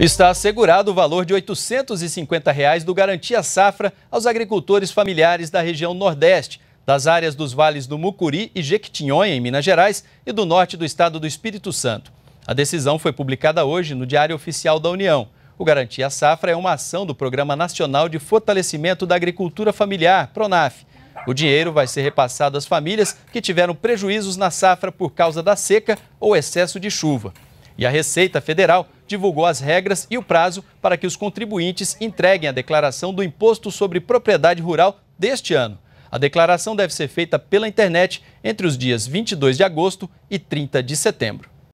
Está assegurado o valor de R$ 850 reais do Garantia Safra aos agricultores familiares da região Nordeste, das áreas dos vales do Mucuri e Jequitinhonha, em Minas Gerais, e do norte do estado do Espírito Santo. A decisão foi publicada hoje no Diário Oficial da União. O Garantia Safra é uma ação do Programa Nacional de Fortalecimento da Agricultura Familiar, PRONAF. O dinheiro vai ser repassado às famílias que tiveram prejuízos na safra por causa da seca ou excesso de chuva. E a Receita Federal divulgou as regras e o prazo para que os contribuintes entreguem a declaração do Imposto sobre Propriedade Rural deste ano. A declaração deve ser feita pela internet entre os dias 22 de agosto e 30 de setembro.